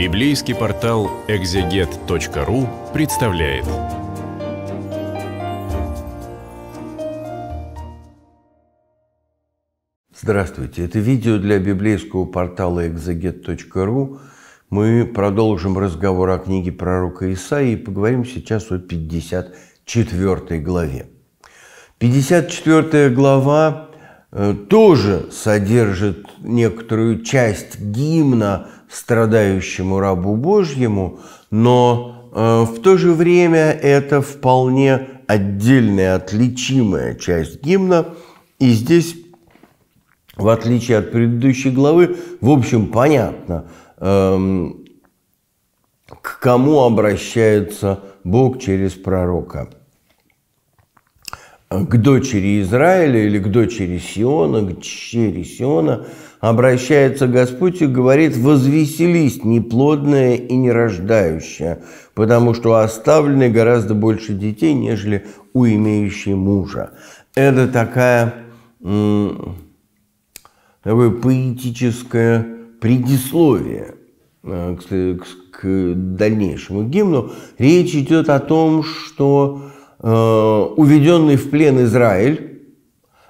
Библейский портал экзегет.ру представляет. Здравствуйте! Это видео для библейского портала экзегет.ру. Мы продолжим разговор о книге пророка Исаии и поговорим сейчас о 54 главе. 54 глава Э, тоже содержит некоторую часть гимна страдающему рабу Божьему, но э, в то же время это вполне отдельная, отличимая часть гимна. И здесь, в отличие от предыдущей главы, в общем, понятно, эм, к кому обращается Бог через пророка к дочери Израиля или к дочери Сиона, к дочери Сиона обращается Господь и говорит, возвеселись неплодная и нерождающая, потому что оставлены гораздо больше детей, нежели у имеющей мужа. Это такая такое поэтическое предисловие э, к, к, к дальнейшему гимну. Речь идет о том, что Э, уведенный в плен Израиль,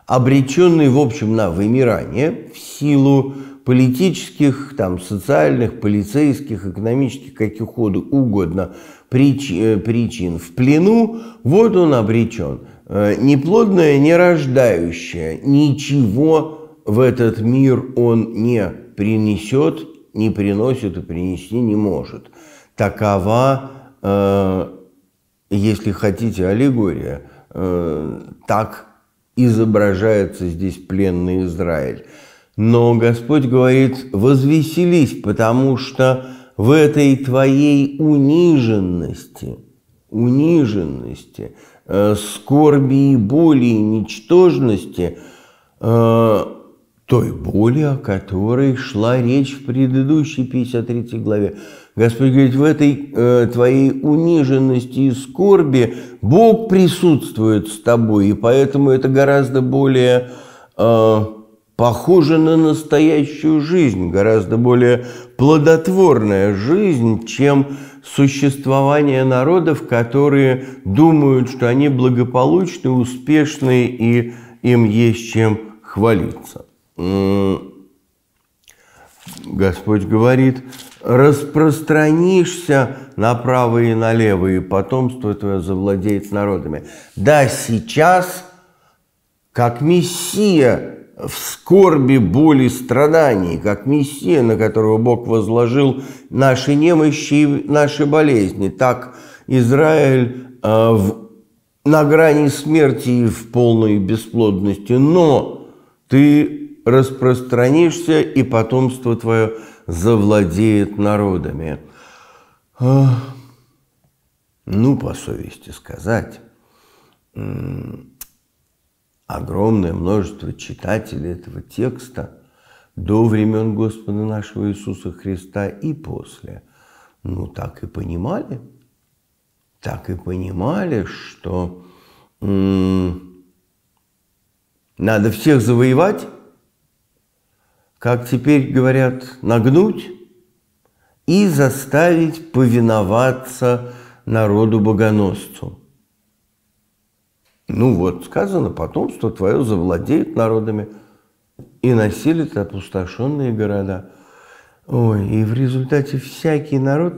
обреченный, в общем, на вымирание в силу политических, там, социальных, полицейских, экономических, каких угодно причин, э, причин в плену, вот он обречен. Э, неплодное, не рождающее, ничего в этот мир он не принесет, не приносит и принести не может. Такова если хотите, аллегория. Э, так изображается здесь пленный Израиль. Но Господь говорит, возвеселись, потому что в этой твоей униженности, униженности, э, скорби и боли и ничтожности, э, той боли, о которой шла речь в предыдущей 53 главе, Господь говорит, в этой э, твоей униженности и скорби Бог присутствует с тобой, и поэтому это гораздо более э, похоже на настоящую жизнь, гораздо более плодотворная жизнь, чем существование народов, которые думают, что они благополучны, успешны и им есть чем хвалиться. Господь говорит, распространишься направо и налево, и потомство твое завладеет народами. Да, сейчас, как Мессия в скорби, боли, страданий, как Мессия, на которого Бог возложил наши немощи и наши болезни, так Израиль э, в, на грани смерти и в полной бесплодности. Но ты распространишься, и потомство твое завладеет народами. Ну, по совести сказать, огромное множество читателей этого текста до времен Господа нашего Иисуса Христа и после, ну, так и понимали, так и понимали, что надо всех завоевать, как теперь говорят, нагнуть и заставить повиноваться народу-богоносцу. Ну вот, сказано, потом, что твое завладеет народами и населит опустошенные города. Ой, и в результате всякий народ,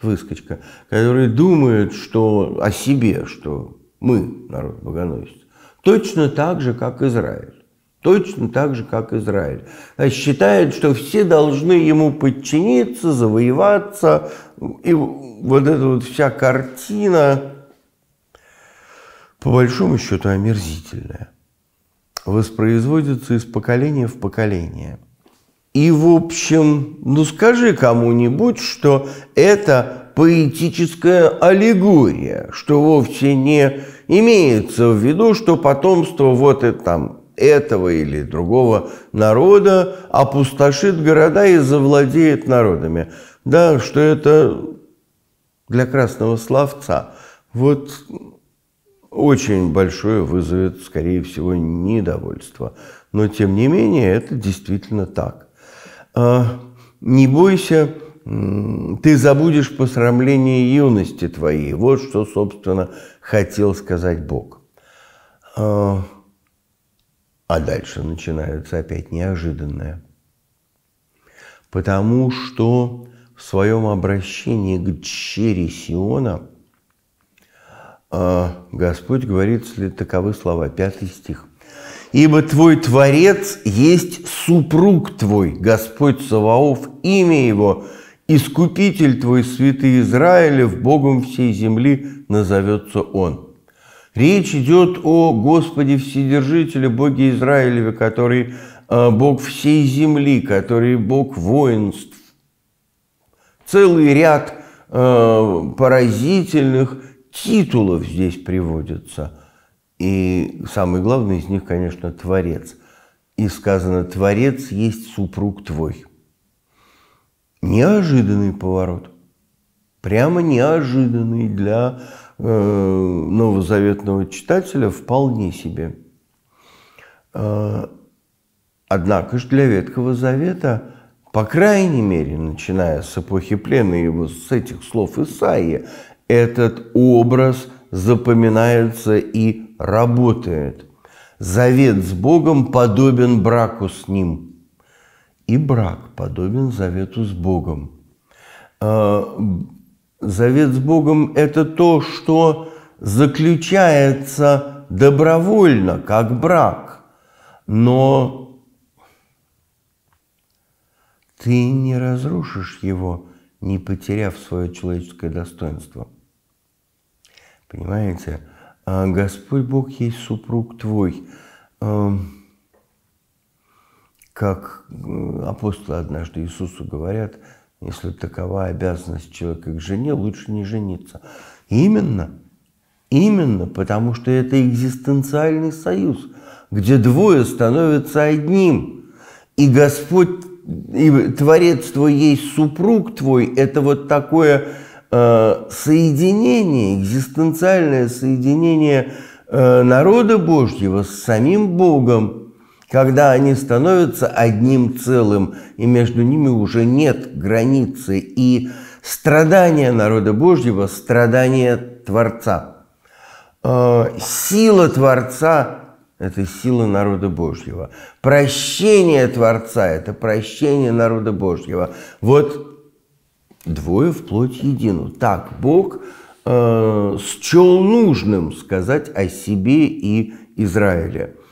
выскочка, который думает что, о себе, что мы народ богоносец, точно так же, как Израиль. Точно так же, как Израиль. считает, что все должны ему подчиниться, завоеваться. И вот эта вот вся картина, по большому счету, омерзительная. Воспроизводится из поколения в поколение. И, в общем, ну скажи кому-нибудь, что это поэтическая аллегория, что вовсе не имеется в виду, что потомство вот это там этого или другого народа, опустошит города и завладеет народами. Да, что это для красного словца. Вот очень большое вызовет, скорее всего, недовольство. Но, тем не менее, это действительно так. А, не бойся, ты забудешь посрамление юности твоей. Вот что, собственно, хотел сказать Бог. А, а дальше начинается опять неожиданное. Потому что в своем обращении к Чере Сиона э, Господь говорит таковы слова, пятый стих. «Ибо твой Творец есть супруг твой, Господь Саваоф, имя его, Искупитель твой, святый Израилев, Богом всей земли назовется он». Речь идет о Господе Вседержителе, Боге Израилеве, который э, Бог всей земли, который Бог воинств. Целый ряд э, поразительных титулов здесь приводится. И самый главный из них, конечно, Творец. И сказано, Творец есть супруг твой. Неожиданный поворот. Прямо неожиданный для Э, новозаветного читателя вполне себе. Э, однако же для Ветхого Завета, по крайней мере, начиная с эпохи плена его, с этих слов Исаии, этот образ запоминается и работает. Завет с Богом подобен браку с Ним. И брак подобен завету с Богом. Э, Завет с Богом – это то, что заключается добровольно, как брак. Но ты не разрушишь его, не потеряв свое человеческое достоинство. Понимаете? А Господь Бог есть супруг твой. Эм, как э, апостолы однажды Иисусу говорят – если такова обязанность человека к жене, лучше не жениться. Именно, именно потому что это экзистенциальный союз, где двое становятся одним. И Господь, и Творец твой есть супруг твой, это вот такое э, соединение, экзистенциальное соединение э, народа Божьего с самим Богом – когда они становятся одним целым, и между ними уже нет границы, и страдания народа Божьего – страдания Творца. Э, сила Творца – это сила народа Божьего. Прощение Творца – это прощение народа Божьего. Вот двое в плоть едину. Так Бог э, счел нужным сказать о себе и Израиле –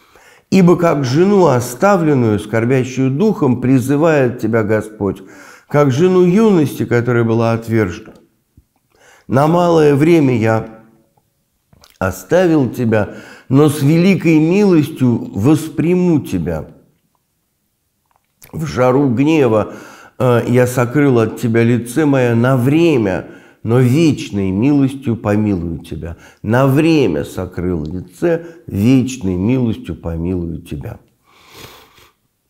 Ибо как жену оставленную, скорбящую духом, призывает тебя Господь, как жену юности, которая была отвержена. На малое время я оставил тебя, но с великой милостью восприму тебя. В жару гнева э, я сокрыл от тебя лице мое на время – но вечной милостью помилую тебя. На время сокрыл лице, вечной милостью помилую тебя.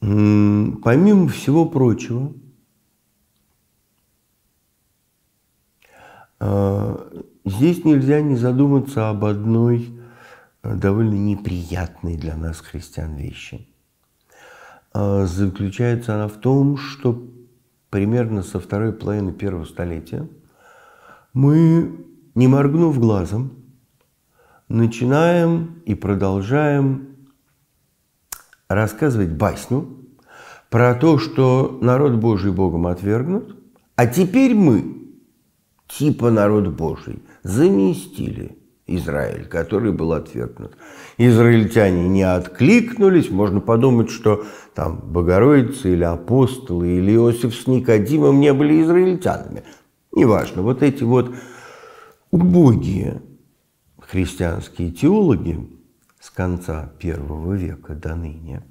Помимо всего прочего, а, здесь нельзя не задуматься об одной а, довольно неприятной для нас христиан вещи. А, заключается она в том, что примерно со второй половины первого столетия – мы, не моргнув глазом, начинаем и продолжаем рассказывать басню про то, что народ Божий Богом отвергнут, а теперь мы, типа народ Божий, заместили Израиль, который был отвергнут. Израильтяне не откликнулись, можно подумать, что там Богородица или апостолы или Иосиф с Никодимом не были израильтянами. Неважно, вот эти вот убогие христианские теологи с конца первого века до ныне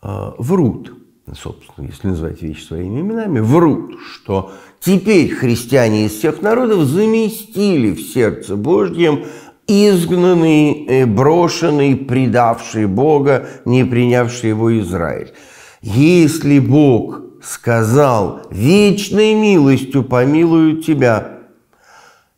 а, врут, собственно, если называть вещи своими именами, врут, что теперь христиане из всех народов заместили в сердце Божьем изгнанные, э, брошенные, предавшие Бога, не принявшие его Израиль. Если Бог сказал, вечной милостью помилую тебя.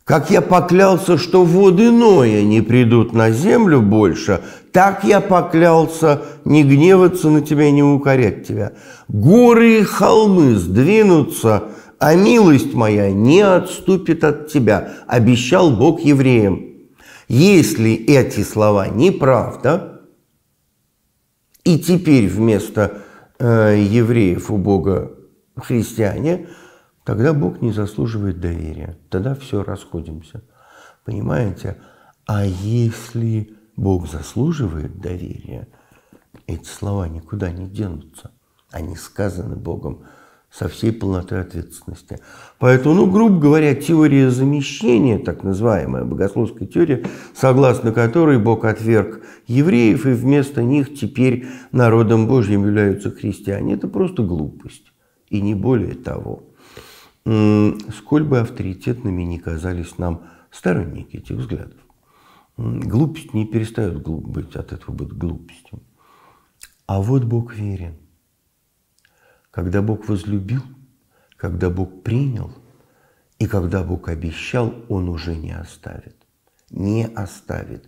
Как я поклялся, что воды Ноя не придут на землю больше, так я поклялся не гневаться на тебя, не укорять тебя. Горы и холмы сдвинутся, а милость моя не отступит от тебя, обещал Бог евреям. Если эти слова неправда, и теперь вместо Э, евреев у Бога христиане, тогда Бог не заслуживает доверия. Тогда все, расходимся. Понимаете? А если Бог заслуживает доверия, эти слова никуда не денутся. Они сказаны Богом со всей полнотой ответственности. Поэтому, ну, грубо говоря, теория замещения, так называемая богословская теория, согласно которой Бог отверг евреев, и вместо них теперь народом Божьим являются христиане, это просто глупость. И не более того. Сколь бы авторитетными ни казались нам сторонники этих взглядов. Глупость не перестает быть, от этого быть глупостью. А вот Бог верен когда Бог возлюбил, когда Бог принял и когда Бог обещал, Он уже не оставит. Не оставит.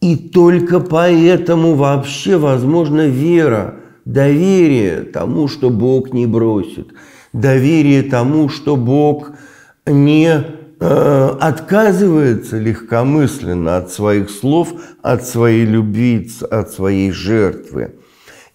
И только поэтому вообще возможна вера, доверие тому, что Бог не бросит, доверие тому, что Бог не э, отказывается легкомысленно от своих слов, от своей любви, от своей жертвы –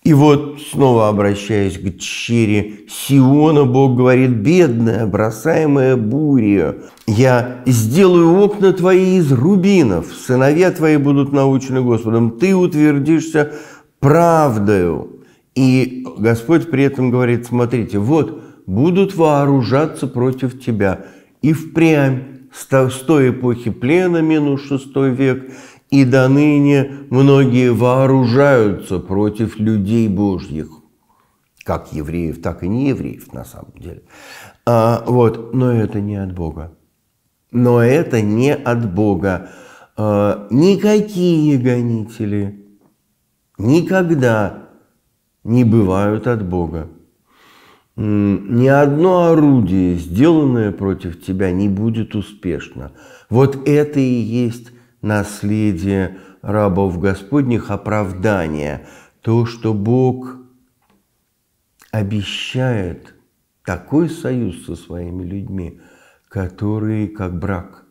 и вот, снова обращаясь к Чере Сиона, Бог говорит, бедная, бросаемая бурею, я сделаю окна твои из рубинов, сыновья твои будут научены Господом, ты утвердишься правдою. И Господь при этом говорит, смотрите, вот, будут вооружаться против тебя. И впрямь с той эпохи плена, минус шестой век, и до ныне многие вооружаются против людей Божьих, как евреев, так и неевреев на самом деле. А, вот, но это не от Бога. Но это не от Бога. А, никакие гонители никогда не бывают от Бога. Ни одно орудие, сделанное против тебя, не будет успешно. Вот это и есть наследие рабов Господних, оправдание, то, что Бог обещает такой союз со своими людьми, который как брак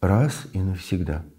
раз и навсегда –